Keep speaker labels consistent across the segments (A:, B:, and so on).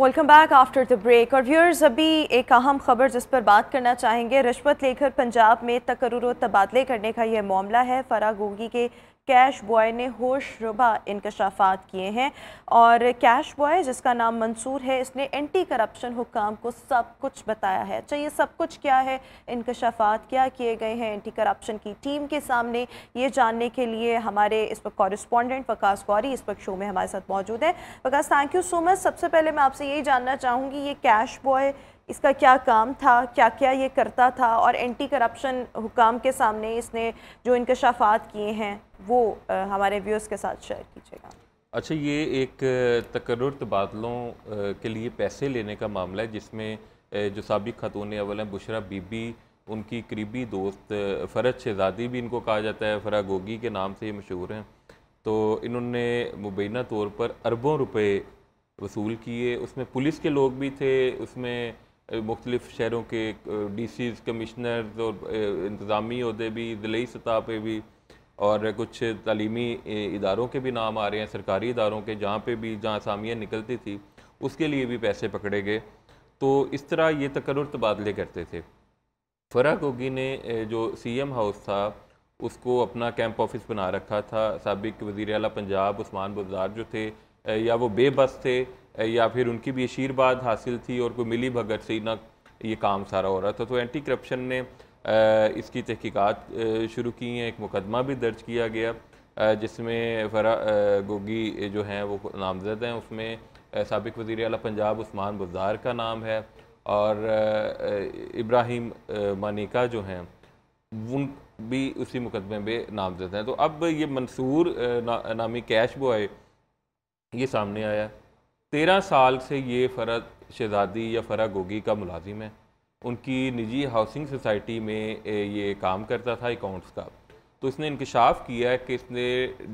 A: Welcome back after the break और viewers अभी एक अहम खबर जिस पर बात करना चाहेंगे रिश्वत लेकर पंजाब में तकर्र तबादले करने का यह मामला है फरा गोगी के कैश बॉय ने होश रुबा किए हैं और कैश बॉय जिसका नाम मंसूर है इसने एंटी करप्शन हुकाम को सब कुछ बताया है अच्छा ये सब कुछ क्या है इंकशाफात क्या किए गए हैं एंटी करप्शन की टीम के सामने ये जानने के लिए हमारे इस वक्त कॉरस्पॉन्डेंट वकास गौरी इस वक्त शो में हमारे साथ मौजूद है Waqas thank you so much सबसे पहले मैं आपसे यही जानना चाहूँगी ये कैश बॉय इसका क्या काम था क्या क्या ये करता था और एंटी करप्शन हुकाम के सामने इसने जो इंकशाफात किए हैं वो हमारे व्यूअर्स के साथ शेयर कीजिएगा
B: अच्छा ये एक तकर्र तबादलों के लिए पैसे लेने का मामला है जिसमें जो सबक खातून अवल हैं बुशरा बीबी उनकी करीबी दोस्त फरज शहजादी भी इनको कहा जाता है फरा गोगी के नाम से ये मशहूर हैं तो इन्होंने मुबैना तौर पर अरबों रुपए वसूल किए उसमें पुलिस के लोग भी थे उसमें मुख्तलिफ़ शहरों के डी सीज़ कमिश्नर और इंतज़ामी अहदे भी ज़िली सतह पर भी और कुछ तलीमी इदारों के भी नाम आ रहे हैं सरकारी इदारों के जहाँ पर भी जहाँ सामियाँ निकलती थी उसके लिए भी पैसे पकड़े गए तो इस तरह ये तकर तबादले करते थे फ़रा गोगी ने जो सी एम हाउस था उसको अपना कैंप ऑफिस बना रखा था सबक वज़ी अला पंजाब उस्मान बुजार जो थे या वो बेबस थे या फिर उनकी भी आशीर्वाद हासिल थी और कोई मिली भगत से ना ये काम सारा हो रहा था तो एंटी करप्शन ने इसकी तहकीकात शुरू की हैं एक मुकदमा भी दर्ज किया गया जिसमें फरा गोगी जो हैं वो नामजद हैं उसमें सबक वज़ी अला पंजाब उस्मान बुजार का नाम है और इब्राहिम मानिका जो हैं उन भी उसी मुकदमे में नामजद हैं तो अब ये मंसूर ना, नामी कैश बॉय ये सामने आया तेरह साल से ये फरा शहजादी या फरा गोगी का मुलाजिम है उनकी निजी हाउसिंग सोसाइटी में ये काम करता था अकाउंट्स का तो इसने इंकशाफ किया कि इसने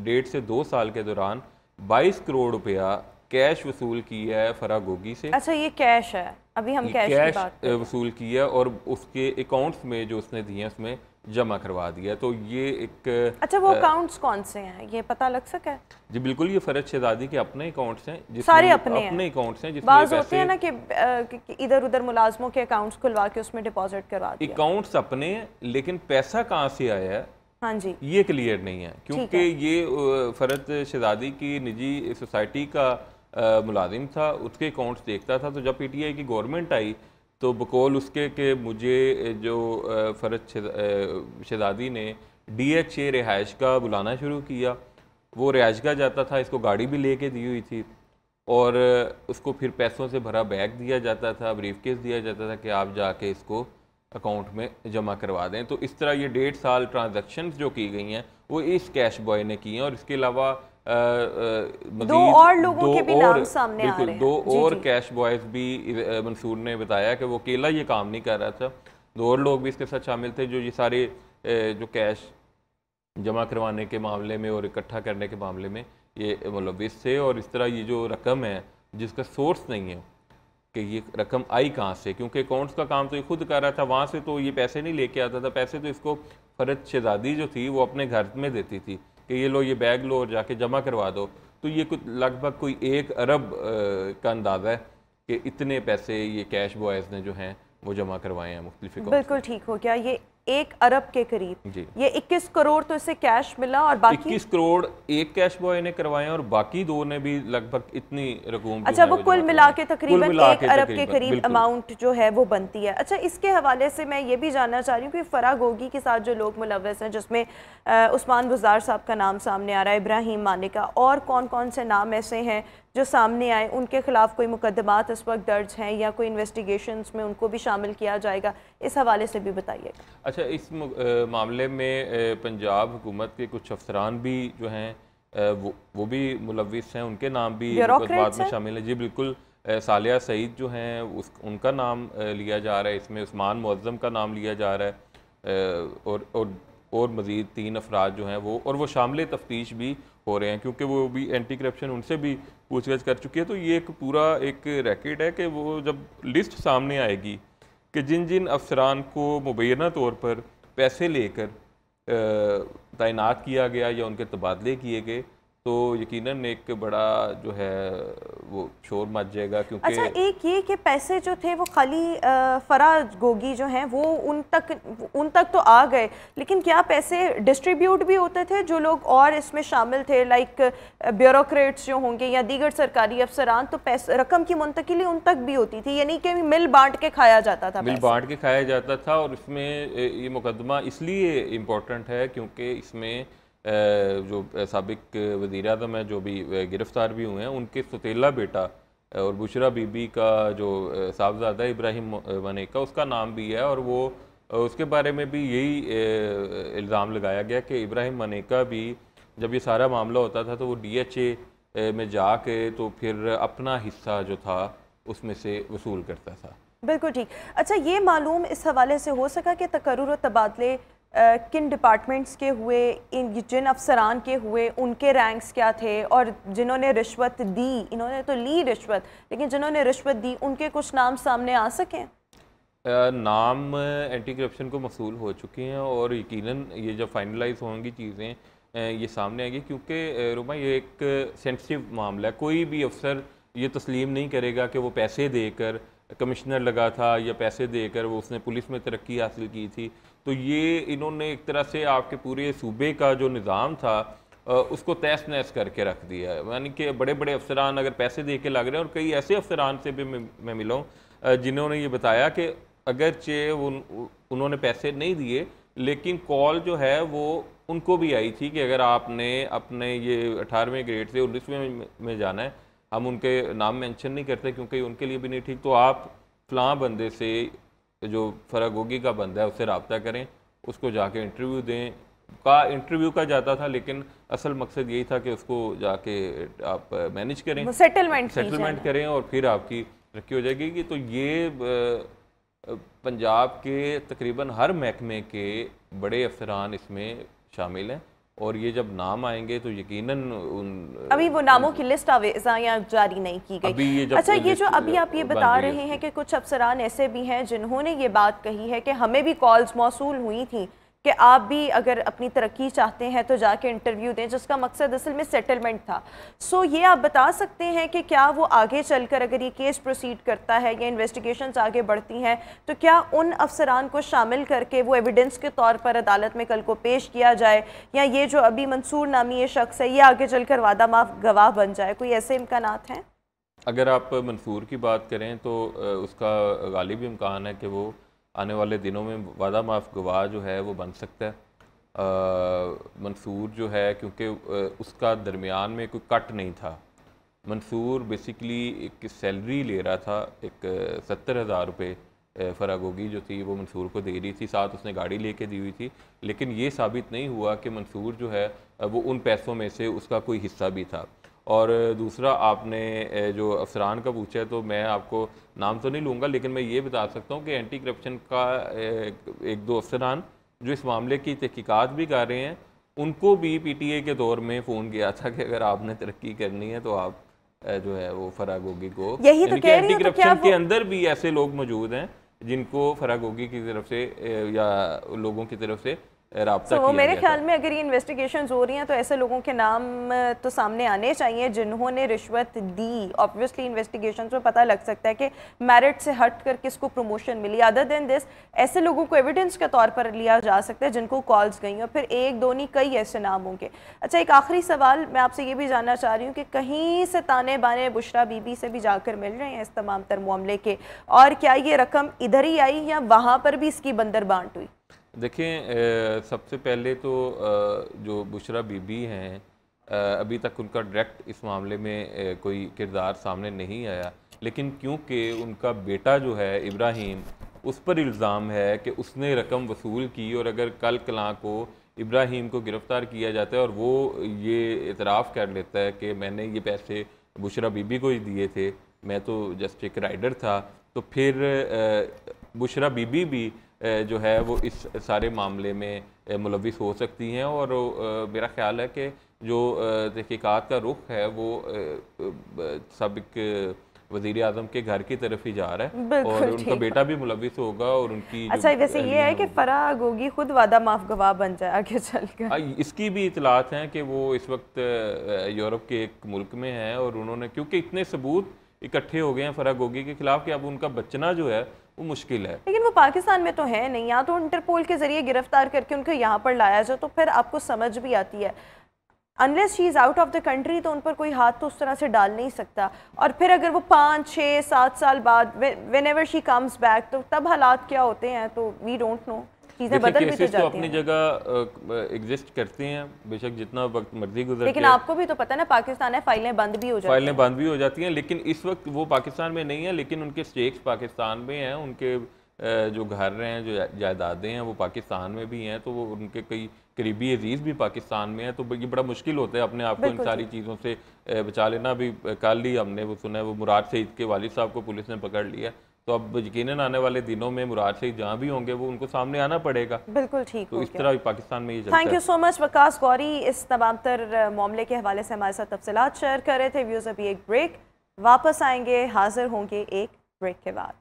B: डेढ़ से दो साल के दौरान 22 करोड़ रुपया कैश वसूल किया है फरा गोगी से अच्छा
A: ये कैश है अभी हम कैश, कैश की बात
B: वसूल किया और उसके अकाउंट्स में जो उसने दिए उसमें जमा करवा दिया तो ये एक अच्छा वो
A: अकाउंट्स कौन से हैं ये पता लग सका है
B: जी बिल्कुल ये फरज शहजादी के अपने अकाउंट्स हैं सारे अपने अपने अकाउंट्स हैं बाज होते हैं ना
A: कि इधर उधर मुलाजमों के अकाउंट्स खुलवा के उसमें डिपॉजिट करवा दिया
B: अकाउंट्स अपने हैं लेकिन पैसा कहाँ से आया है हाँ जी ये क्लियर नहीं है क्योंकि ये फरज शहजादी की निजी सोसाइटी का मुलाजिम था उसके अकाउंट्स देखता था तो जब पी टी आई की गवर्नमेंट आई तो बकौल उसके कि मुझे जो फरद शहजादी ने डी एच ए रिहाइश का बुलाना शुरू किया वो रिहाइश का जाता था इसको गाड़ी भी लेके दी हुई थी और उसको फिर पैसों से भरा बैग दिया जाता था ब्रीफ केस दिया जाता था कि आप जाके इसको अकाउंट में जमा करवा दें तो इस तरह ये डेढ़ साल ट्रांजेक्शन जो की गई हैं वो इस कैश बॉय ने की हैं और इसके अलावा आ, दो और लोगों दो के भी नाम सामने आ रहे हैं दो जी, और जी। कैश बॉयज भी मंसूर ने बताया कि वो अकेला ये काम नहीं कर रहा था दो और लोग भी इसके साथ शामिल थे जो ये सारे जो कैश जमा करवाने के मामले में और इकट्ठा करने के मामले में ये मुलविस थे और इस तरह ये जो रकम है जिसका सोर्स नहीं है कि ये रकम आई कहाँ से क्योंकि अकाउंट्स का काम तो ये खुद कर रहा था वहाँ से तो ये पैसे नहीं लेके आता था पैसे तो इसको फरज शहजादी जो थी वो अपने घर में देती थी कि ये लो ये बैग लो और जाके जमा करवा दो तो ये कुछ लगभग कोई एक अरब का अंदाज़ा है कि इतने पैसे ये कैश बॉयज़ ने जो हैं वो जमा करवाए हैं मुख्तलिफ बिल्कुल
A: ठीक हो गया ये एक अरब के करीब ये 21 करोड़ तो इसे कैश मिला और बाकी 21
B: करोड़ एक कैश बॉय ने करवाए और बाकी दो ने भी लगभग इतनी रकम अच्छा वो कुल मिला के तकरीबन एक अरब के करीब अमाउंट
A: जो है वो बनती है अच्छा इसके हवाले से मैं ये भी जानना चाह रही हूँ कि फ़रा गोगी के साथ जो लोग मुलवस हैं जिसमें उस्मान गुजार साहब का नाम सामने आ रहा है इब्राहिम मानिका और कौन कौन से नाम ऐसे हैं जो सामने आए उनके ख़िलाफ़ कोई मुकदमात इस वक्त दर्ज हैं या कोई इन्वेस्टिगेशन में उनको भी शामिल किया जाएगा इस हवाले से भी बताइए
B: अच्छा इस मामले में पंजाब हुकूमत के कुछ अफसरान भी जो हैं वो वो भी मुलविस हैं उनके नाम भी मुकदमात में शामिल हैं जी बिल्कुल सालिया सईद जो हैं उस उनका नाम लिया जा रहा है इसमें उस्मान मज़म का नाम लिया जा रहा है और और और मज़ीद तीन अफराद जो हैं वो और वो शामिल तफ्तीश भी हो रहे हैं क्योंकि वो भी एंटी करप्शन उनसे भी पूछताछ कर चुकी है तो ये एक पूरा एक रैकेट है कि वो जब लिस्ट सामने आएगी कि जिन जिन अफसरान को मुबैना तौर पर पैसे लेकर तैनात किया गया या उनके तबादले किए गए तो यकीनन एक बड़ा जो है वो शोर मच जाएगा क्योंकि अच्छा
A: एक ये कि पैसे जो थे वो खाली फराज गोगी जो हैं वो उन तक उन तक तो आ गए लेकिन क्या पैसे डिस्ट्रीब्यूट भी होते थे जो लोग और इसमें शामिल थे लाइक ब्यूरोक्रेट्स जो होंगे या दीगर सरकारी अफसरान तो पैसे रकम की मुंतकली उन तक भी होती थी यानी कि मिल बांट के खाया जाता था मिल बांट
B: के खाया जाता था और इसमें ये मुकदमा इसलिए इम्पोर्टेंट है क्योंकि इसमें जो सबक वज़ी अजम है जो भी गिरफ़्तार भी हुए हैं उनके सतीला बेटा और बुशरा बीबी का जो साहबजादा इब्राहिम का उसका नाम भी है और वो उसके बारे में भी यही इल्ज़ाम लगाया गया कि इब्राहिम मनेका भी जब ये सारा मामला होता था तो वो डी एच ए में जाके तो फिर अपना हिस्सा जो था उसमें से वसूल करता था
A: बिल्कुल ठीक अच्छा ये मालूम इस हवाले से हो सका कि तकर तबादले किन डिपार्टमेंट्स के हुए इन जिन अफसरान के हुए उनके रैंक्स क्या थे और जिन्होंने रिश्वत दी इन्होंने तो ली रिश्वत लेकिन जिन्होंने रिश्वत दी उनके कुछ नाम सामने आ सकें
B: नाम एंटी करप्शन को मसूल हो चुके हैं और यकीनन ये जब फाइनलाइज होंगी चीज़ें ये सामने आएगी क्योंकि रुमा ये एक सेंसिटिव मामला है कोई भी अफसर ये तस्लीम नहीं करेगा कि वो पैसे देकर कमिश्नर लगा था या पैसे देकर वो उसने पुलिस में तरक्की हासिल की थी तो ये इन्होंने एक तरह से आपके पूरे सूबे का जो निज़ाम था उसको तहस नहस करके रख दिया यानी कि बड़े बड़े अफसरान अगर पैसे दे के लग रहे हैं और कई ऐसे अफसरान से भी मैं, मिलाऊँ मिला हूँ जिन्होंने ये बताया कि अगरचे उन, उन्होंने पैसे नहीं दिए लेकिन कॉल जो है वो उनको भी आई थी कि अगर आपने अपने ये अठारहवें ग्रेड से उन्नीसवें में जाना है हम उनके नाम मेंशन नहीं करते क्योंकि उनके लिए भी नहीं ठीक तो आप फलां बंदे से जो फरागोगी का बंदा है उससे रबता करें उसको जाके इंटरव्यू दें का इंटरव्यू का जाता था लेकिन असल मकसद यही था कि उसको जाके आप मैनेज करें
A: सेटलमेंट सेटलमेंट
B: करें और फिर आपकी तरक्की हो जाएगी कि तो ये पंजाब के तकरीबन हर महकमे के बड़े अफसरान इसमें शामिल हैं और ये जब नाम आएंगे तो यकीनन उन अभी वो
A: नामों की लिस्ट आवेजाया जारी नहीं की गई अभी ये जब अच्छा ये जो अभी आप ये बता रहे हैं कि कुछ अफसरान ऐसे भी हैं जिन्होंने ये बात कही है कि हमें भी कॉल्स मौसू हुई थी कि आप भी अगर अपनी तरक्की चाहते हैं तो जाके इंटरव्यू दें जिसका मकसद असल में सेटलमेंट था सो so, ये आप बता सकते हैं कि क्या वो आगे चलकर अगर ये केस प्रोसीड करता है या इन्वेस्टिगेशन आगे बढ़ती हैं तो क्या उन अफसरान को शामिल करके वो एविडेंस के तौर पर अदालत में कल को पेश किया जाए या ये जो अभी मंसूर नामी ये शख्स है ये आगे कर वादा माफ गवाह बन जाए कोई ऐसे इम्कान हैं
B: अगर आप मंसूर की बात करें तो उसका गालिब इम्कान है कि वो आने वाले दिनों में वादा माफ गवाह जो है वो बन सकता है मंसूर जो है क्योंकि उसका दरमियान में कोई कट नहीं था मंसूर बेसिकली एक सैलरी ले रहा था एक सत्तर हज़ार रुपये फरागोगी जो थी वो मंसूर को दे रही थी साथ उसने गाड़ी लेके दी हुई थी लेकिन ये साबित नहीं हुआ कि मंसूर जो है वो उन पैसों में से उसका कोई हिस्सा भी था और दूसरा आपने जो अफसरान का पूछा है तो मैं आपको नाम तो नहीं लूँगा लेकिन मैं ये बता सकता हूँ कि एंटी करप्शन का एक दो अफसरान जो इस मामले की तहकीकात भी कर रहे हैं उनको भी पीटीए के दौर में फ़ोन किया था कि अगर आपने तरक्की करनी है तो आप जो है वो फरागोगी को यही तो कह रही एंटी तो करप्शन के अंदर भी ऐसे लोग मौजूद हैं जिनको फरागोगी की तरफ से या लोगों की तरफ से रहा so, मेरे ख्याल
A: में अगर ये इन्वेस्टिगेशन हो रही हैं तो ऐसे लोगों के नाम तो सामने आने चाहिए जिन्होंने रिश्वत दी ऑब्वियसली इन्वेस्टिगेशन में पता लग सकता है कि मेरिट से हट कर किसको प्रमोशन मिली अदर देन दिस ऐसे लोगों को एविडेंस के तौर पर लिया जा सकता है जिनको कॉल्स गई और फिर एक दो नहीं कई ऐसे नाम होंगे अच्छा एक आखिरी सवाल मैं आपसे ये भी जानना चाह रही हूँ कि कहीं से ताने बाने बुशरा बीबी से भी जाकर मिल रहे हैं इस तमाम तर मामले के और क्या ये रकम इधर ही आई या वहाँ पर भी इसकी बंदर बांट हुई
B: देखें सबसे पहले तो जो बुशरा बीबी हैं अभी तक उनका डायरेक्ट इस मामले में कोई किरदार सामने नहीं आया लेकिन क्योंकि उनका बेटा जो है इब्राहिम उस पर इल्ज़ाम है कि उसने रकम वसूल की और अगर कल कलां को इब्राहिम को गिरफ़्तार किया जाता है और वो ये इतराफ़ कर लेता है कि मैंने ये पैसे बुशरा बीबी को ही दिए थे मैं तो जस्ट एक राइडर था तो फिर बुशरा बीबी भी जो है वो इस सारे मामले में मुलविस हो सकती हैं और मेरा ख्याल है कि जो तहकीक़ात का रुख है वो सबक वजीर आजम के घर की तरफ ही जा रहा है और उनका बेटा भी मुलविस होगा और उनकी अच्छा वैसे ये है कि
A: फरा गोगी खुद वादा माफ गवाह बन जाए आगे चल कर
B: इसकी भी इतलात हैं कि वो इस वक्त यूरोप के एक मुल्क में हैं और उन्होंने क्योंकि इतने सबूत इकट्ठे हो गए हैं फरा गोगी के खिलाफ कि अब उनका बचना जो है वो मुश्किल है
A: लेकिन वो पाकिस्तान में तो है नहीं या तो इंटरपोल के ज़रिए गिरफ्तार करके उनको यहाँ पर लाया जाए तो फिर आपको समझ भी आती है unless she is out of the country तो उन पर कोई हाथ तो उस तरह से डाल नहीं सकता और फिर अगर वो पाँच छः सात साल बाद whenever she comes back तो तब हालात क्या होते हैं तो वी डोंट नो चीजें बदल भी तो, तो जाती तो अपनी
B: जगह एग्जिस्ट करती हैं बेशक जितना वक्त मर्जी गुजर लेकिन आपको
A: भी तो पता ना पाकिस्तान है फाइलें बंद भी हो जाती फाइलें
B: बंद भी हो जाती हैं लेकिन इस वक्त वो पाकिस्तान में नहीं है लेकिन उनके स्टेक्स पाकिस्तान में हैं उनके जो घर हैं जो जायदादें हैं वो पाकिस्तान में भी हैं तो वो उनके कई करीबी अजीज़ भी पाकिस्तान में हैं तो ये बड़ा मुश्किल होता है अपने आप को इन सारी चीज़ों से बचा लेना भी कल ही हमने वो सुना है वो मुराद सईद के वालिद साहब को पुलिस ने पकड़ लिया तो अब यकीन आने वाले दिनों में मुराद शरीफ जहाँ भी होंगे वो उनको सामने आना पड़ेगा बिल्कुल ठीक तो इस तरह भी पाकिस्तान में ये thank you so
A: much Waqas Gauri इस तमाम तर मामले के हवाले से हमारे साथ तफसी शेयर कर रहे थे व्यूज़ अभी एक ब्रेक वापस आएंगे हाजिर होंगे एक ब्रेक के बाद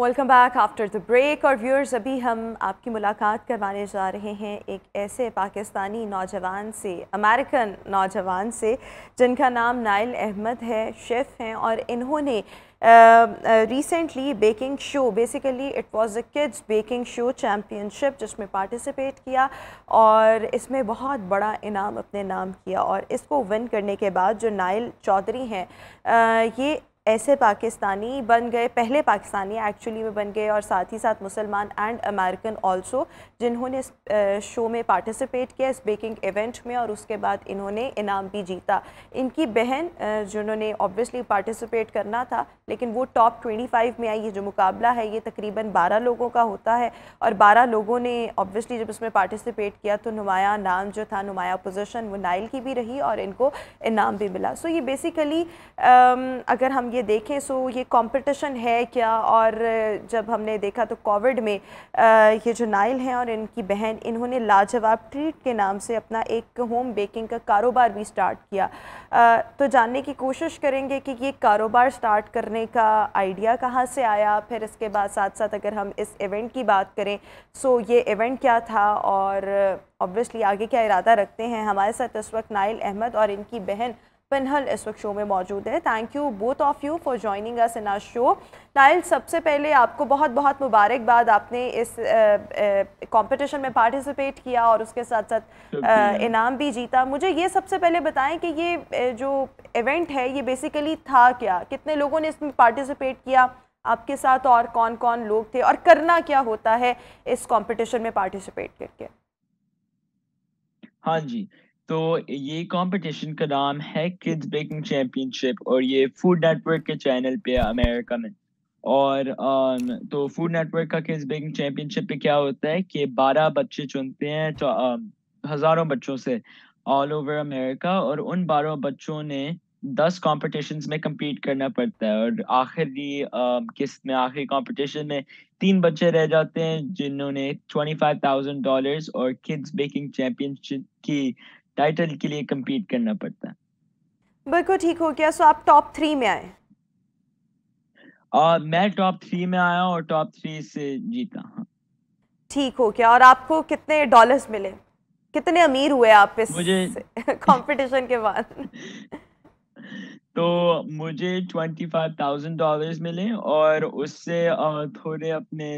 A: welcome back after the break और व्यूअर्स अभी हम आपकी मुलाकात करवाने जा रहे हैं एक ऐसे पाकिस्तानी नौजवान से अमेरिकन नौजवान से जिनका नाम नाइल अहमद है शेफ़ हैं और इन्होंने recently baking show basically it was a kids baking show championship जिसमें पार्टिसिपेट किया और इसमें बहुत बड़ा इनाम अपने नाम किया और इसको विन करने के बाद जो नायल चौधरी हैं uh, ये ऐसे पाकिस्तानी बन गए पहले पाकिस्तानी एक्चुअली में बन गए और साथ ही साथ मुसलमान एंड अमेरिकन ऑल्सो जिन्होंने इस शो में पार्टिसिपेट किया इस बेकिंग इवेंट में और उसके बाद इन्होंने इनाम भी जीता इनकी बहन जिन्होंने ऑब्वियसली पार्टिसिपेट करना था लेकिन वो टॉप ट्वेंटी फाइव में आई ये जो मुकाबला है ये तकरीबन बारह लोगों का होता है और बारह लोगों ने ऑब्वियसली जब उसमें पार्टिसिपेट किया तो नुमाया नाम जो था नुमाया पोजिशन वो नाइल की भी रही और इनको इनाम भी मिला सो ये बेसिकली अगर हम ये देखें सो ये कंपटीशन है क्या और जब हमने देखा तो कोविड में ये जो नाइल हैं और इनकी बहन इन्होंने लाजवाब ट्रीट के नाम से अपना एक होम बेकिंग का कारोबार भी स्टार्ट किया तो जानने की कोशिश करेंगे कि ये कारोबार स्टार्ट करने का आइडिया कहाँ से आया फिर इसके बाद साथ साथ अगर हम इस इवेंट की बात करें सो ये इवेंट क्या था और ऑब्वियसली आगे क्या इरादा रखते हैं हमारे साथ इस वक्त नाइल अहमद और इनकी बहन पिनहल इस वक्त शो में मौजूद है thank you both of you for joining us in our show Nael सबसे पहले आपको बहुत बहुत मुबारकबाद आपने इस कंपटीशन में पार्टिसिपेट किया और उसके साथ साथ इनाम भी जीता मुझे ये सबसे पहले बताएं कि ये जो इवेंट है ये बेसिकली था क्या कितने लोगों ने इसमें पार्टिसिपेट किया आपके साथ और कौन कौन लोग थे और करना क्या होता है इस कॉम्पिटिशन में पार्टिसिपेट करके
C: हाँ जी तो ये कंपटीशन का नाम है किड्स बेकिंग चैंपियनशिप और ये फूड नेटवर्क के चैनल पे अमेरिका में और um, तो फूड नेटवर्क का किड्स बेकिंग चैंपियनशिप पे क्या होता है कि बारह बच्चे चुनते हैं तो um, हजारों बच्चों से ऑल ओवर अमेरिका और उन बारह बच्चों ने दस कॉम्पिटिशन में कम्पीट करना पड़ता है और आखिरी um, किस्त में आखिरी कॉम्पिटिशन में तीन बच्चे रह जाते हैं जिन्होंने ट्वेंटी फाइव थाउजेंड डॉलर और किड्स बेकिंग चैंपियनशिप की टाइटल के लिए कम्पीट करना पड़ता है
A: बिल्कुल ठीक हो गया सो आप टॉप थ्री में आए
C: और मैं टॉप थ्री में आया और टॉप थ्री से जीता हाँ।
A: ठीक हो गया और आपको कितने डॉलर्स मिले कितने अमीर हुए आप इस मुझे कंपटीशन के बाद
C: तो मुझे ट्वेंटी फाइव थाउजेंड डॉलर मिले और उससे थोड़े अपने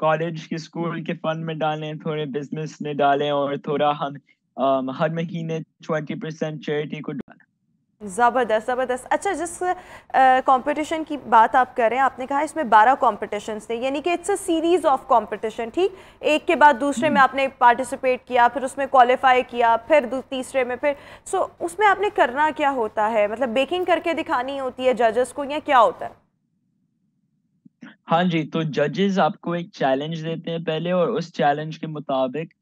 C: कॉलेज के स्कूल के फंड में डालें थोड़े बिजनेस में डालें और थोड़ा हम Um, हर महीने ट्वेंटी परसेंट चैरिटी को
A: ज़बरदस्त ज़बरदस्त अच्छा जिस कंपटीशन की बात आप कर रहे हैं आपने कहा इसमें बारह कॉम्पिटिशन थे यानी कि it's a series of competition ठीक एक के बाद दूसरे में हम्म। आपने पार्टिसिपेट किया फिर उसमें क्वालिफाई किया फिर तीसरे में फिर सो so, उसमें आपने करना क्या होता है मतलब बेकिंग करके दिखानी होती है जजेस को या क्या होता है
C: हाँ जी तो जजेस आपको एक चैलेंज देते हैं पहले और उस चैलेंज के मुताबिक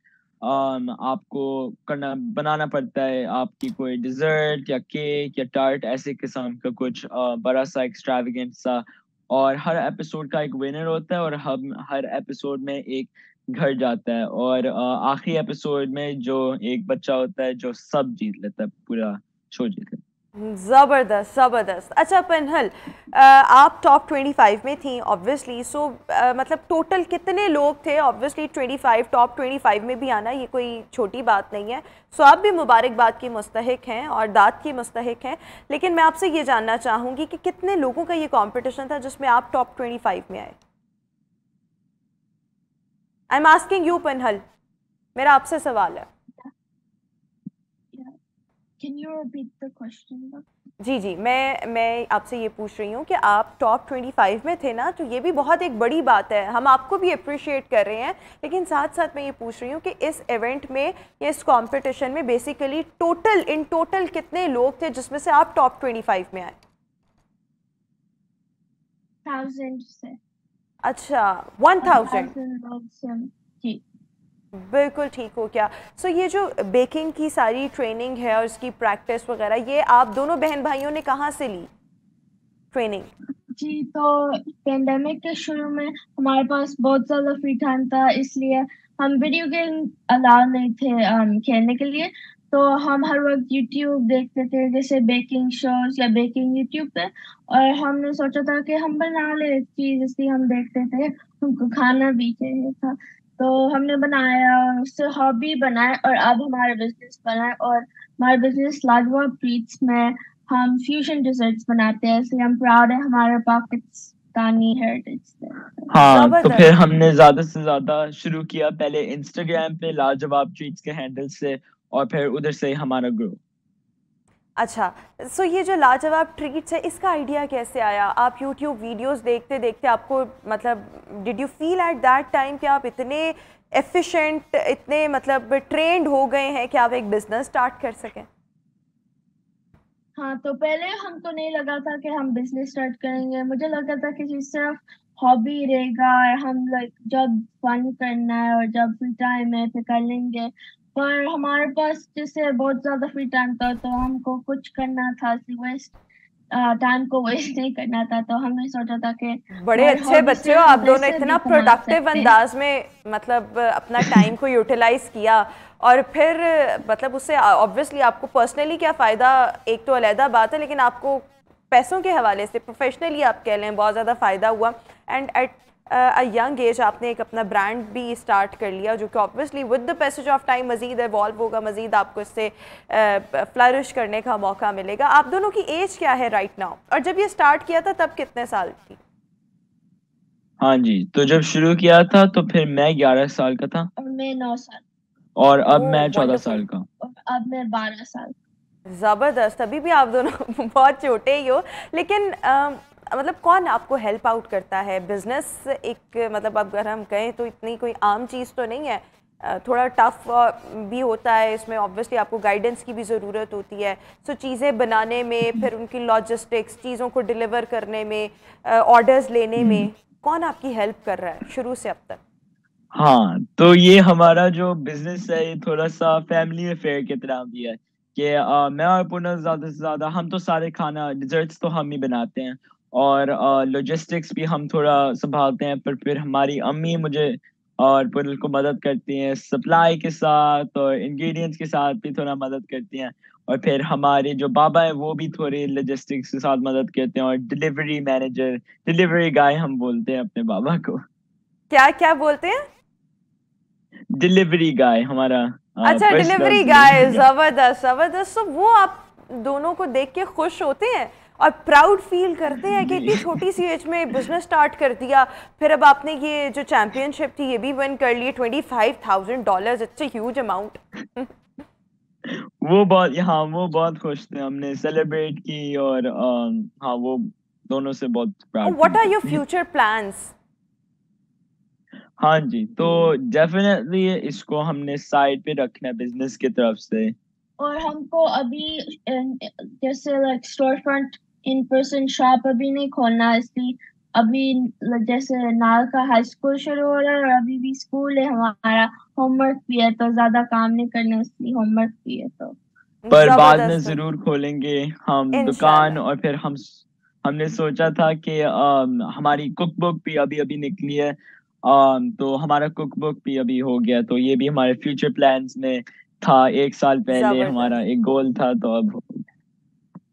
C: um, आपको करना बनाना पड़ता है आपकी कोई डिजर्ट या केक या टार्ट ऐसे किस्म का कुछ uh, बड़ा सा एक्स्ट्राविगेंट सा और हर एपिसोड का एक विनर होता है और हम हर एपिसोड में एक घर जाता है और आखिरी एपिसोड में जो एक बच्चा होता है जो सब जीत लेता है पूरा शो जीत लेता है
A: ज़बरदस्त ज़बरदस्त अच्छा पनहल आप टॉप 25 में थी ऑब्वियसली सो मतलब टोटल कितने लोग थे ऑब्वियसली 25 टॉप 25 में भी आना ये कोई छोटी बात नहीं है सो so, आप भी मुबारकबाद की मुस्तक हैं और दाँत की मुस्तक हैं लेकिन मैं आपसे ये जानना चाहूँगी कि कितने लोगों का ये कॉम्पिटिशन था जिसमें आप टॉप फ़ाइव में आए I am asking you Panhal मेरा आपसे सवाल है
D: Can you repeat the question?
A: जी जी मैं मैं आपसे ये पूछ रही हूँ कि आप टॉप 25 में थे ना तो ये भी बहुत एक बड़ी बात है हम आपको भी अप्रिशिएट कर रहे हैं लेकिन साथ साथ मैं ये पूछ रही हूँ कि इस इवेंट में या इस कॉम्पिटिशन में बेसिकली टोटल इन टोटल कितने लोग थे जिसमें से आप टॉप 25 में आए
D: थाउजेंड से
A: अच्छा वन थाउजेंड जी बिल्कुल ठीक हो क्या सो so, ये जो बेकिंग की सारी ट्रेनिंग है और उसकी प्रैक्टिस वगैरह ये आप दोनों बहन भाइयों ने कहाँ से ली
D: ट्रेनिंग जी तो पेंडेमिक के शुरू में हमारे पास बहुत ज़्यादा फ्री टाइम था इसलिए हम वीडियो गेम अलाउ नहीं थे um, खेलने के लिए तो हम हर वक्त यूट्यूब देखते थे जैसे बेकिंग शोज या बेकिंग यूट्यूब पे और हमने सोचा था कि हम बना ले चीज़ इसलिए हम देखते थे हमको खाना भी चाहिए था तो हमने बनाया उससे हॉबी बनाए और अब हमारा बिजनेस बनाए और हमारा बिजनेस लाजवा ब्रीड्स में हम फ्यूजन डिजर्ट्स बनाते हैं इसलिए हम प्राउड है हमारे पाकिस्तानी हेरिटेज हाँ तो फिर
C: हमने ज्यादा से ज्यादा शुरू किया पहले इंस्टाग्राम पे लाजवाब ट्वीट्स के हैंडल से और फिर उधर से हमारा ग्रुप
A: अच्छा सो ये जो लाजवाब ट्रीट्स है इसका आइडिया कैसे आया आप यूट्यूब वीडियोस देखते देखते आपको मतलब did you feel at that time कि आप इतने एफिशिएंट इतने मतलब ट्रेंड हो गए हैं कि आप एक बिजनेस स्टार्ट कर सकें
D: हाँ तो पहले हम तो नहीं लगा था कि हम बिजनेस स्टार्ट करेंगे मुझे लगा था कि सिर्फ हॉबी रहेगा और हम लाइक जब फन करना है और जब फ्री टाइम है फिर कर लेंगे पर हमारे पास जैसे बहुत ज्यादा फ्री टाइम था तो हमको कुछ करना था वेस्ट टाइम को वेस्ट नहीं करना था तो हमने सोचा था कि बड़े अच्छे बच्चे हो आप दोनों इतना प्रोडक्टिव अंदाज
A: में मतलब अपना टाइम को यूटिलाइज किया और फिर मतलब उससे ऑब्वियसली आपको पर्सनली क्या फ़ायदा एक तो अलहदा बात है लेकिन आपको पैसों के हवाले से प्रोफेशनली आप कह लें बहुत ज़्यादा फ़ायदा हुआ and at a young age आपने एक अपना ब्रांड भी स्टार्ट कर लिया जो कि obviously with the passage of time मज़ीद एवॉल्व होगा मज़ीद आपको इससे फ्लरिश करने का मौका मिलेगा आप दोनों की एज क्या है राइट नाउ और जब ये स्टार्ट किया था तब कितने साल थी
C: हाँ जी तो जब शुरू किया था तो फिर मैं ग्यारह साल का था
A: और मैं नौ साल
C: और अब मैं चौदह साल का
A: और अब मैं बारह साल जबरदस्त अभी भी आप दोनों बहुत छोटे ही हो लेकिन आ, मतलब कौन आपको हेल्प आउट करता है बिजनेस एक मतलब अगर हम कहें तो इतनी कोई आम चीज़ तो नहीं है थोड़ा टफ भी होता है इसमें ऑब्वियसली आपको गाइडेंस की भी ज़रूरत होती है सो so, चीज़ें बनाने में फिर उनकी लॉजिस्टिक्स चीज़ों को डिलीवर करने में ऑर्डर्स लेने हम्म। में कौन आपकी हेल्प कर रहा है शुरू से अब तक
C: हाँ तो ये हमारा जो बिजनेस है ये थोड़ा सा फैमिली अफेयर की तरह भी है कि मैं और पूर्ण ज्यादा से ज्यादा हम तो सारे खाना डिजर्ट्स तो हम ही बनाते हैं और लॉजिस्टिक्स भी हम थोड़ा संभालते हैं पर फिर हमारी अम्मी मुझे और पुरल को मदद करती हैं सप्लाई के साथ और इंग्रेडिएंट्स के साथ भी थोड़ा मदद करती हैं और फिर हमारे जो बाबा है वो भी थोड़े लॉजिस्टिक्स के साथ मदद करते हैं और डिलीवरी मैनेजर डिलीवरी गाय हम बोलते हैं अपने बाबा को
A: क्या क्या बोलते हैं
C: डिलीवरी गाय हमारा अच्छा डिलीवरी गाय
A: जबरदस्त जबरदस्त तो वो आप दोनों को देख के खुश होते हैं और प्राउड फील करते हैं कि इतनी छोटी सी एज में बिजनेस स्टार्ट कर दिया फिर अब आपने ये जो चैंपियनशिप थी ये भी विन कर लिए twenty five thousand dollar it's huge amount
C: वो बहुत हाँ वो बहुत खुश थे हमने सेलिब्रेट की और हाँ वो दोनों से बहुत what are your future plans हाँ जी तो डेफिनेटली इसको हमने साइड पे रखना बिजनेस की तरफ से
D: और हमको अभी जैसे like store front in person shop अभी नहीं खोलना इसलिए अभी जैसे नाल का हाई स्कूल शुरू हो रहा है और अभी भी स्कूल है हमारा होमवर्क भी है तो ज्यादा काम नहीं करना इसलिए होमवर्क भी है तो पर बाद में जरूर
C: खोलेंगे हम दुकान और फिर हम हमने सोचा था कि हमारी कुक बुक भी अभी अभी निकली है आ, तो हमारा कुक बुक भी अभी हो गया तो ये भी हमारे फ्यूचर प्लान्स में था एक साल पहले हमारा एक गोल था तो अब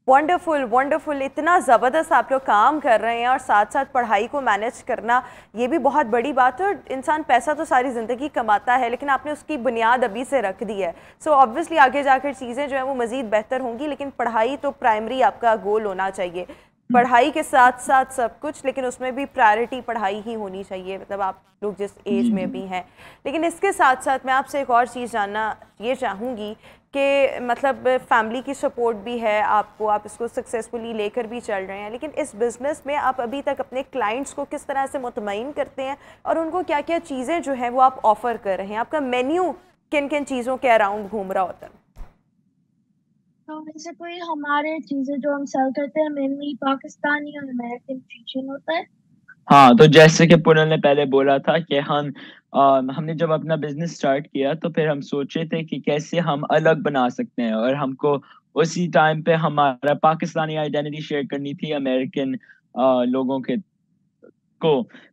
A: वंडरफुल वंडरफुल इतना ज़बरदस्त आप लोग काम कर रहे हैं और साथ साथ पढ़ाई को मैनेज करना ये भी बहुत बड़ी बात है और इंसान पैसा तो सारी ज़िंदगी कमाता है लेकिन आपने उसकी बुनियाद अभी से रख दी है सो so ऑब्वियसली आगे जाकर चीज़ें जो हैं वो मज़ीद बेहतर होंगी लेकिन पढ़ाई तो प्राइमरी आपका गोल होना चाहिए पढ़ाई के साथ साथ सब कुछ लेकिन उसमें भी प्रायोरिटी पढ़ाई ही होनी चाहिए मतलब आप लोग जिस एज में भी हैं लेकिन इसके साथ साथ मैं आपसे एक और चीज़ जानना ये चाहूँगी कि मतलब फैमिली की सपोर्ट भी है आपको आप इसको सक्सेसफुली लेकर भी चल रहे हैं लेकिन इस बिज़नेस में आप अभी तक अपने क्लाइंट्स को किस तरह से मुतमिन करते हैं और उनको क्या क्या चीज़ें जो हैं वो आप ऑफ़र कर रहे हैं आपका मेन्यू किन किन चीज़ों के अराउंड घूम रहा होता है
D: तो वैसे कोई तो हमारे चीज़ें जो हम सेल करते हैं मेनली पाकिस्तानी और अमेरिकन फ्यूजन होता है
C: हाँ तो जैसे कि पुनल ने पहले बोला था कि हम आ, हमने जब अपना बिजनेस स्टार्ट किया तो फिर हम सोचे थे कि कैसे हम अलग बना सकते हैं और हमको उसी टाइम पे हमारा पाकिस्तानी आइडेंटिटी शेयर करनी थी अमेरिकन लोगों के को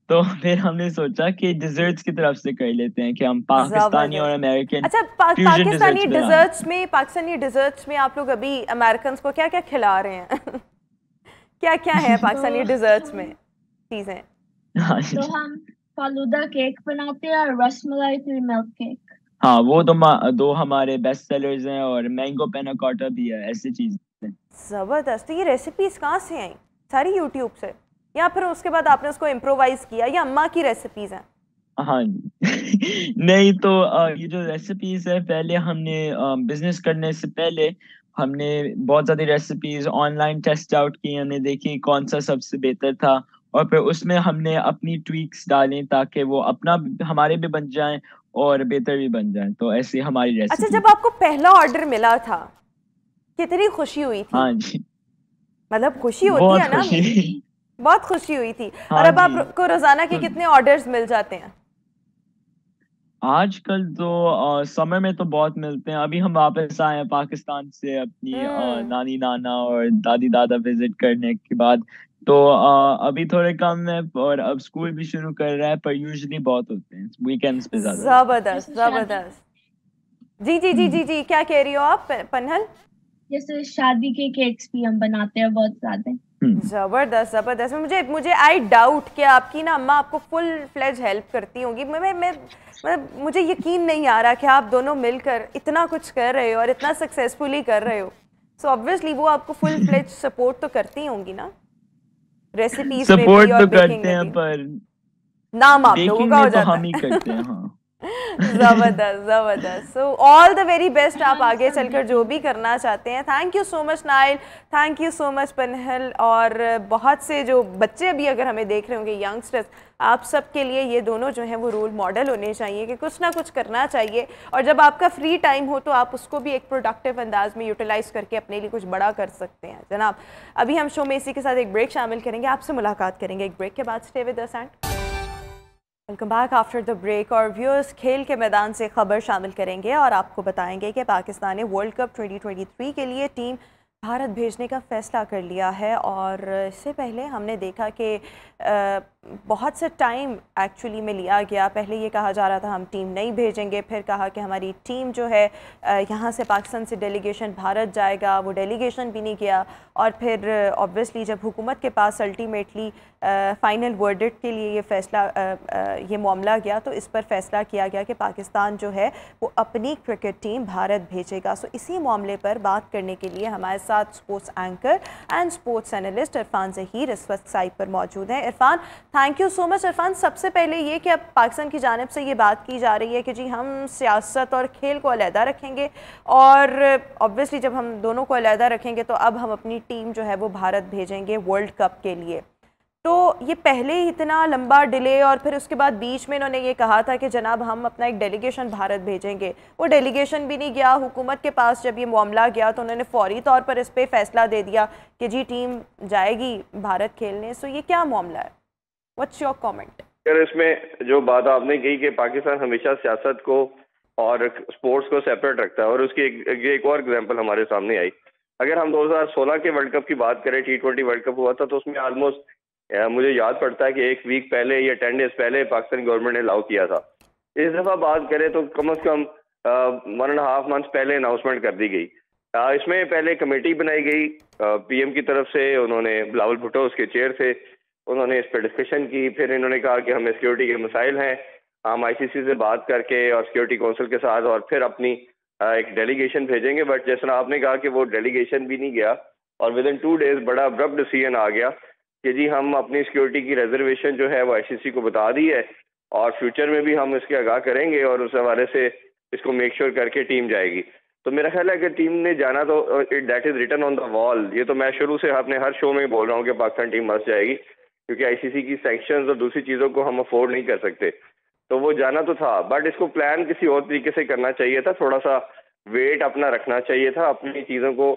C: तो फिर हमने सोचा कि डिजर्ट्स की तरफ से कर लेते हैं कि हम पाकिस्तानी और अमेरिकन अच्छा पा, पाकिस्तानी डिजर्ट्स
A: में पाकिस्तानी डिजर्ट्स में आप लोग अभी अमेरिकन को क्या क्या खिला रहे हैं क्या क्या है पाकिस्तानी डिजर्ट्स में
D: चीजें तो हम फालूदा केक बनाते हैं और रसमलाई फिर मिल्क केक
C: हाँ वो तो दो हमारे बेस्ट सेलर्स हैं और मैंगो पेनाकोटा भी है ऐसी चीज
A: जबरदस्त तो ये रेसिपीज कहाँ से आई सारी यूट्यूब से या फिर उसके बाद आपने उसको इम्प्रोवाइज किया या अम्मा की रेसिपीज हैं
C: हाँ जी नहीं तो ये जो रेसिपीज है पहले हमने बिजनेस करने से पहले हमने बहुत ज्यादा रेसिपीज ऑनलाइन टेस्ट आउट की हमने देखी कौन सा सबसे बेहतर था और फिर उसमें हमने अपनी ट्वीक्स डालें ताकि वो अपना हमारे भी बन जाएं और बेहतर भी बन जाएं तो ऐसे हमारी रेसिपी अच्छा जब
A: आपको पहला ऑर्डर मिला था कितनी खुशी हुई थी हाँ जी मतलब खुशी होती है ना बहुत खुशी हुई थी हाँ और अब आपको रोजाना के कितने ऑर्डर्स मिल जाते हैं
C: आजकल तो समय में तो बहुत मिलते हैं अभी हम वापस आए हैं पाकिस्तान से अपनी आ, हम्म। नानी नाना और दादी दादा विजिट करने के बाद तो आ, अभी थोड़े कम है और अब स्कूल भी शुरू कर रहा है पर यूजुअली बहुत होते हैं वीकेंड्स पे ज्यादा
D: जबरदस्त जबरदस्त जी जी जी जी जी क्या कह रही हो आप पनहल जैसे शादी के केक्स भी हम बनाते हैं बहुत ज्यादा हम्म। जबरदस्त
A: जबरदस्त मुझे मुझे आई डाउट कि आपकी ना अम्मा आपको फुल फ्लेज हेल्प करती होंगी मैं मैं मतलब मुझे यकीन नहीं आ रहा कि आप दोनों मिलकर इतना कुछ कर रहे हो और इतना सक्सेसफुली कर रहे हो सो so ऑब्वियसली वो आपको फुल फ्लेज सपोर्ट तो करती होंगी ना रेसिपीज सपोर्ट तो करते हैं पर नाम आप लोगों का हो तो जाता है हम ही करते
C: हैं
D: हाँ
A: जबरदस्त जबरदस्त so all the very best आप आगे चलकर जो भी करना चाहते हैं thank you so much Nael thank you so much Panhal और बहुत से जो बच्चे अभी अगर हमें देख रहे होंगे यंगस्टर्स आप सब के लिए ये दोनों जो हैं वो रोल मॉडल होने चाहिए कि कुछ ना कुछ करना चाहिए और जब आपका फ्री टाइम हो तो आप उसको भी एक प्रोडक्टिव अंदाज में यूटिलाइज करके अपने लिए कुछ बड़ा कर सकते हैं जनाब अभी हम शो में इसी के साथ एक ब्रेक शामिल करेंगे आपसे मुलाकात करेंगे एक ब्रेक के बाद stay with us and welcome back after the break और व्यूअर्स खेल के मैदान से खबर शामिल करेंगे और आपको बताएंगे कि पाकिस्तान ने वर्ल्ड कप 2023 के लिए टीम भारत भेजने का फ़ैसला कर लिया है और इससे पहले हमने देखा कि बहुत सा टाइम एक्चुअली में लिया गया पहले ये कहा जा रहा था हम टीम नहीं भेजेंगे फिर कहा कि हमारी टीम जो है यहाँ से पाकिस्तान से डेलीगेशन भारत जाएगा वो डेलीगेशन भी नहीं गया और फिर ऑब्वियसली जब हुकूमत के पास अल्टीमेटली फ़ाइनल वर्डिट के लिए ये फ़ैसला ये मामला गया तो इस पर फ़ैसला किया गया कि पाकिस्तान जो है वो अपनी क्रिकेट टीम भारत भेजेगा सो इसी मामले पर बात करने के लिए हमारे साथ sports anchor and sports analyst Irfan Zaheer इस वक्त साइट पर मौजूद हैं Irfan thank you so much Irfan सबसे पहले ये कि अब पाकिस्तान की जानब से ये बात की जा रही है कि जी हम सियासत और खेल को अलहदा रखेंगे और ऑब्वियसली जब हम दोनों को अलहदा रखेंगे तो अब हम अपनी टीम जो है वो भारत भेजेंगे वर्ल्ड कप के लिए तो ये पहले ही इतना लंबा डिले और फिर उसके बाद बीच में इन्होंने ये कहा था कि जनाब हम अपना एक डेलीगेशन भारत भेजेंगे वो डेलीगेशन भी नहीं गया हुकूमत के पास जब ये मामला गया तो उन्होंने फौरी तौर पर इस पर फैसला दे दिया कि जी टीम जाएगी भारत खेलने सो ये क्या मामला है व्हाट्स योर कमेंट
E: यार इसमें जो बात आपने कही कि पाकिस्तान हमेशा सियासत को और स्पोर्ट्स को सेपरेट रखता है और उसकी एक, एक और एग्जांपल हमारे सामने आई अगर हम 2016 के वर्ल्ड कप की बात करें टी ट्वेंटी वर्ल्ड कप हुआ था तो उसमें ऑलमोस्ट मुझे याद पड़ता है कि एक वीक पहले या टेन डेज पहले पाकिस्तान गवर्नमेंट ने अलाउ किया था इस दफ़ा बात करें तो कम अज़ कम वन एंड हाफ मंथ पहले अनाउंसमेंट कर दी गई इसमें पहले कमेटी बनाई गई पीएम की तरफ से उन्होंने बिलावल भुट्टो उसके चेयर थे उन्होंने इस पर डिस्कशन की फिर इन्होंने कहा कि हमें सिक्योरिटी के मसाइल हैं हम आईसीसी से बात करके और सिक्योरिटी काउंसिल के साथ और फिर अपनी एक डेलीगेशन भेजेंगे बट जैसा आपने कहा कि वो डेलीगेशन भी नहीं गया और विद इन टू डेज बड़ा अब्रप्ट डिसीजन आ गया कि जी हम अपनी सिक्योरिटी की रिजर्वेशन जो है वो आईसीसी को बता दी है और फ्यूचर में भी हम इसके आगाह करेंगे और उस हवाले से इसको मेक श्योर sure करके टीम जाएगी तो मेरा ख्याल है कि टीम ने जाना तो it that is written on the wall ये तो मैं शुरू से अपने हर शो में बोल रहा हूँ कि पाकिस्तान टीम मस जाएगी क्योंकि आईसीसी की सैंक्शन और दूसरी चीज़ों को हम अफोर्ड नहीं कर सकते तो वो जाना तो था बट इसको प्लान किसी और तरीके से करना चाहिए था थोड़ा सा वेट अपना रखना चाहिए था अपनी चीज़ों को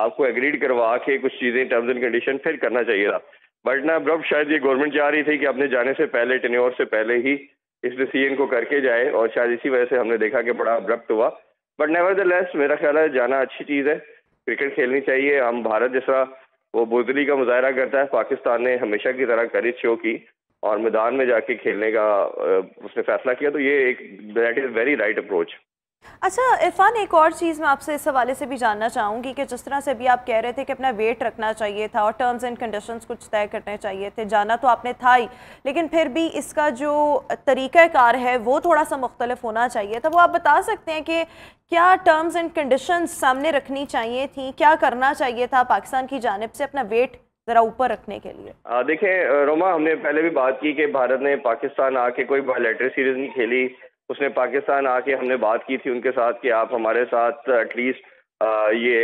E: आपको एग्रीड करवा के कुछ चीज़ें टर्म्स एंड कंडीशन फिर करना चाहिए था बट ना अब शायद ये गवर्नमेंट चाह रही थी कि अपने जाने से पहले टेन्योर से पहले ही इस डिसीजन को करके जाए और शायद इसी वजह से हमने देखा कि बड़ा अब्रप्ट हुआ बट नेवर द लेस मेरा ख्याल है जाना अच्छी चीज़ है क्रिकेट खेलनी चाहिए हम भारत जैसा वो बुजदली का मुजाहरा करता है पाकिस्तान ने हमेशा की तरह करी शो की और मैदान में जाके खेलने का उसने फैसला किया तो ये एक that is very right approach
A: अच्छा इरफान एक और चीज़ मैं आपसे इस हवाले से भी जानना चाहूँगी कि जिस तरह से भी आप कह रहे थे कि अपना वेट रखना चाहिए था और टर्म्स एंड कंडीशंस कुछ तय करने चाहिए थे जाना तो आपने था ही लेकिन फिर भी इसका जो तरीका कार है वो थोड़ा सा मुख्तलिफ होना चाहिए था वो आप बता सकते हैं कि क्या टर्म्स एंड कंडीशन सामने रखनी चाहिए थी क्या करना चाहिए था पाकिस्तान की जानब से अपना वेट जरा ऊपर रखने के लिए
E: देखिए रोमा हमने पहले भी बात की कि भारत ने पाकिस्तान आके कोई बायोलेटरी सीरीज नहीं खेली उसने पाकिस्तान आके हमने बात की थी उनके साथ कि आप हमारे साथ एटलीस्ट ये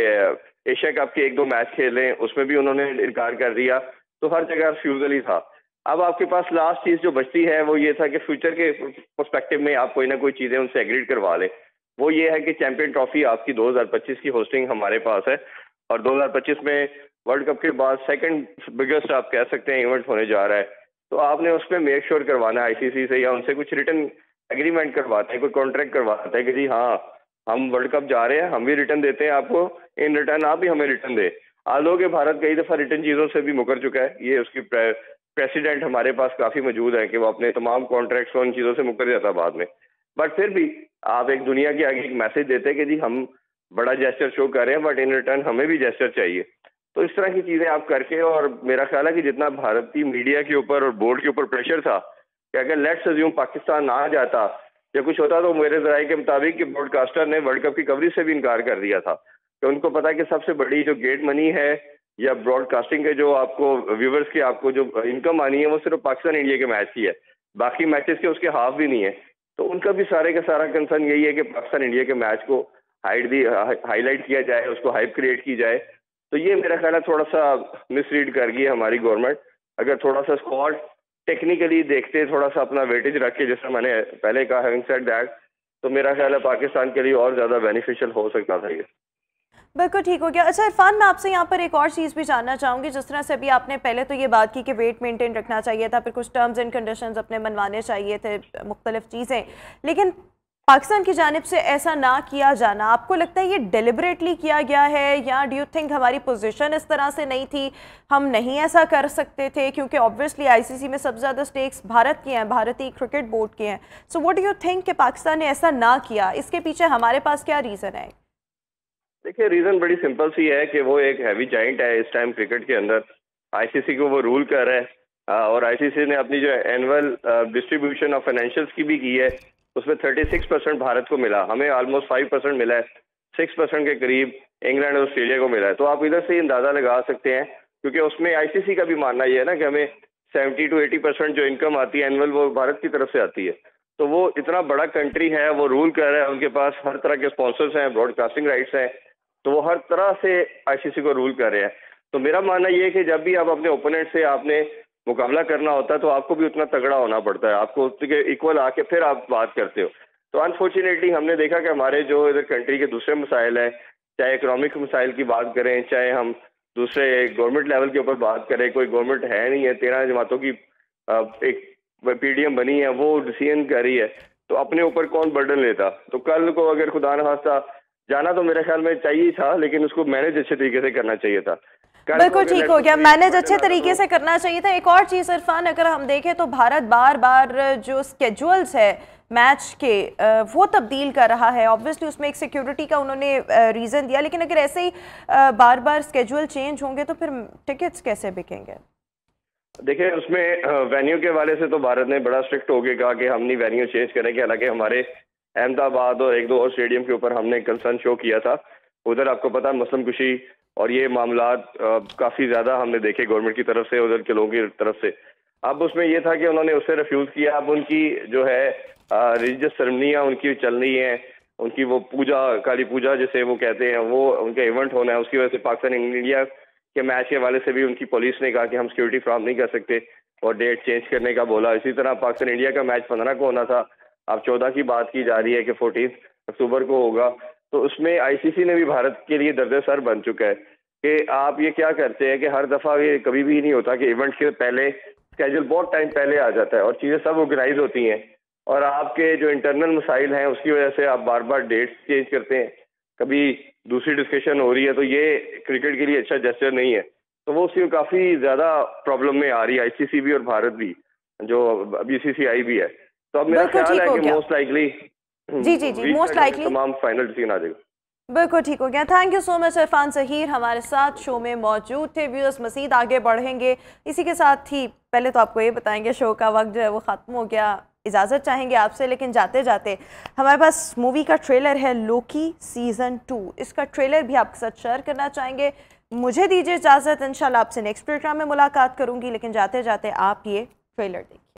E: एशिया कप के एक दो मैच खेलें उसमें भी उन्होंने इनकार कर दिया तो हर जगह रिफ्यूजल ही था अब आपके पास लास्ट चीज़ जो बचती है वो ये था कि फ्यूचर के परस्पेक्टिव में आप कोई ना कोई चीज़ें उनसे एग्रीड करवा लें वो ये है कि चैंपियन ट्रॉफी आपकी 2025 की होस्टिंग हमारे पास है और 2025 में वर्ल्ड कप के बाद सेकंड बिगेस्ट आप कह सकते हैं इवेंट होने जा रहा है तो आपने उसमें मेक श्योर करवाना है आईसीसी से या उनसे कुछ रिटर्न एग्रीमेंट करवाता है कोई कॉन्ट्रैक्ट करवाता है कि जी हाँ हम वर्ल्ड कप जा रहे हैं हम भी रिटर्न देते हैं आपको इन रिटर्न आप भी हमें रिटर्न दे आलो के भारत कई दफ़ा रिटर्न चीज़ों से भी मुकर चुका है ये उसकी प्रेसिडेंट हमारे पास काफ़ी मौजूद है कि वो अपने तमाम कॉन्ट्रैक्ट्स और उन चीज़ों से मुकर जाता बाद में बट फिर भी आप एक दुनिया के आगे एक मैसेज देते हैं कि जी हम बड़ा जेस्टर शो कर रहे हैं बट इन रिटर्न हमें भी जेस्टर चाहिए तो इस तरह की चीज़ें आप करके और मेरा ख्याल है कि जितना भारतीय मीडिया के ऊपर और बोर्ड के ऊपर प्रेशर था कि अगर लेट्स अज्यूम पाकिस्तान ना जाता या कुछ होता तो मेरे जराये के मुताबिक कि ब्रॉडकास्टर ने वर्ल्ड कप की कवरेज से भी इनकार कर दिया था कि तो उनको पता है कि सबसे बड़ी जो गेट मनी है या ब्रॉडकास्टिंग के जो आपको व्यूवर्स की आपको जो इनकम आनी है वो सिर्फ पाकिस्तान इंडिया के मैच की है बाकी मैचेस के उसके हाफ भी नहीं है तो उनका भी सारे का सारा कंसर्न यही है कि पाकिस्तान इंडिया के मैच को हाइड दी हाईलाइट किया जाए उसको हाइप क्रिएट की जाए तो ये मेरा ख्याल है थोड़ा सा मिसरीड कर गई हमारी गवर्नमेंट अगर थोड़ा सा स्कॉट टेक्निकली देखते थोड़ा सा अपना वेटेज रख के जैसा मैंने पहले कहा हैविंग सेड दैट तो मेरा ख्याल है पाकिस्तान के लिए और ज़्यादा बेनिफिशियल हो सकता था ये
A: बिल्कुल ठीक हो गया अच्छा इरफान मैं आपसे यहाँ पर एक और चीज़ भी जानना चाहूँगी जिस तरह से अभी आपने पहले तो ये बात की कि वेट मेंटेन रखना चाहिए था फिर कुछ टर्म्स एंड कंडीशंस अपने मनवाने चाहिए थे मुख्तलिफ चीज़ें लेकिन पाकिस्तान की जानब से ऐसा ना किया जाना आपको लगता है ये डिलिबरेटली किया गया है या डू यू थिंक हमारी पोजीशन इस तरह से नहीं थी हम नहीं ऐसा कर सकते थे क्योंकि ऑब्वियसली आईसीसी में सबसे ज़्यादा स्टेक्स भारत के हैं भारतीय क्रिकेट बोर्ड के हैं so what do you think कि पाकिस्तान ने ऐसा ना किया इसके पीछे हमारे पास क्या रीज़न है
E: देखिए रीज़न बड़ी सिंपल सी है कि वो एक हैवी जॉइंट है इस टाइम क्रिकेट के अंदर आई को वो रूल कर रहा है और आईसीसी ने अपनी जो एनुअल डिस्ट्रीब्यूशन ऑफ फाइनेंशियल्स की भी की है उसमें 36 परसेंट भारत को मिला हमें ऑलमोस्ट 5 परसेंट मिला है 6 परसेंट के करीब इंग्लैंड और ऑस्ट्रेलिया को मिला है तो आप इधर से अंदाज़ा लगा सकते हैं क्योंकि उसमें आईसीसी का भी मानना ये है ना कि हमें 70 टू 80 परसेंट जो इनकम आती है एनुअल वो भारत की तरफ से आती है तो वो इतना बड़ा कंट्री है वो रूल कर रहा है उनके पास हर तरह के स्पॉन्सर्स हैं ब्रॉडकास्टिंग राइट्स हैं तो वो हर तरह से आईसीसी को रूल कर रहे हैं तो मेरा मानना ये है कि जब भी आप अपने ओपोनेंट से आपने मुकाबला करना होता है तो आपको भी उतना तगड़ा होना पड़ता है आपको उसके इक्वल आके फिर आप बात करते हो तो अनफॉर्चुनेटली हमने देखा कि हमारे जो इधर कंट्री के दूसरे मसाइल हैं चाहे इकोनॉमिक मसाइल की बात करें चाहे हम दूसरे गवर्नमेंट लेवल के ऊपर बात करें कोई गवर्नमेंट है नहीं है तेरह जमातों की एक पीडीएम बनी है वो डिसीजन कर रही है तो अपने ऊपर कौन बर्डन लेता तो कल को अगर खुदा न खास्ता जाना तो मेरे ख्याल में चाहिए था लेकिन उसको मैनेज अच्छे तरीके से करना चाहिए था बिल्कुल ठीक हो गया मैनेज
A: अच्छे तरीके से करना चाहिए था एक और चीज इरफान अगर हम देखें तो भारत बार बार जो स्केजुअल्स है मैच के वो तब्दील कर रहा है ऑब्वियसली उसमें एक सिक्योरिटी का उन्होंने रीज़न दिया लेकिन अगर ऐसे ही बार बार स्केजुअल चेंज होंगे तो फिर टिकट्स कैसे बिकेंगे
E: देखिए उसमें वेन्यू के वाले से तो भारत ने बड़ा स्ट्रिक्ट होकर कहा कि हम नहीं वेन्यू चेंज करेंगे हालांकि हमारे अहमदाबाद और एक दो और स्टेडियम के ऊपर हमने कंसर्न शो किया था उधर आपको पता है खुशी और ये मामला काफ़ी ज़्यादा हमने देखे गवर्नमेंट की तरफ से उधर के लोगों की तरफ से अब उसमें यह था कि उन्होंने उसे रिफ्यूज़ किया अब उनकी जो है रिलीजियस सेरेमनियां उनकी चल रही हैं उनकी वो पूजा काली पूजा जिसे वो कहते हैं वो उनका इवेंट होना है उसकी वजह से पाकिस्तान इंडिया के मैच के हवाले से भी उनकी पुलिस ने कहा कि हम सिक्योरिटी फ्राम नहीं कर सकते और डेट चेंज करने का बोला इसी तरह पाकिस्तान इंडिया का मैच पंद्रह को होना था अब चौदह की बात की जा रही है कि फोर्टीन अक्टूबर को होगा तो उसमें आईसीसी ने भी भारत के लिए दर्द सर बन चुका है कि आप ये क्या करते हैं कि हर दफ़ा ये कभी भी नहीं होता कि इवेंट के पहले स्केजल बहुत टाइम पहले आ जाता है और चीज़ें सब ऑर्गेनाइज होती हैं और आपके जो इंटरनल मसाइल हैं उसकी वजह से आप बार बार डेट्स चेंज करते हैं कभी दूसरी डिस्कशन हो रही है तो ये क्रिकेट के लिए अच्छा जेस्टर नहीं है तो वो उसकी काफ़ी ज़्यादा प्रॉब्लम में आ रही है आईसीसी भी और भारत भी जो बीसीसीआई भी है तो अब मेरा ख्याल है कि मोस्ट लाइकली हम्म, जी जी तो जी मोस्ट लाइकली तमाम फाइनल डिसीजन आ जाएगा
A: बिल्कुल ठीक हो गया thank you so much Irfan Zaheer हमारे साथ शो में मौजूद थे व्यूअर्स मसीद आगे बढ़ेंगे इसी के साथ ही पहले तो आपको ये बताएंगे शो का वक्त जो है वो ख़त्म हो गया इजाज़त चाहेंगे आपसे लेकिन जाते जाते हमारे पास मूवी का ट्रेलर है लोकी सीज़न टू इसका ट्रेलर भी आपके साथ शेयर करना चाहेंगे मुझे दीजिए इजाज़त इंशाल्लाह आपसे नेक्स्ट प्रोग्राम में मुलाकात करूँगी लेकिन जाते जाते आप ये ट्रेलर देखिए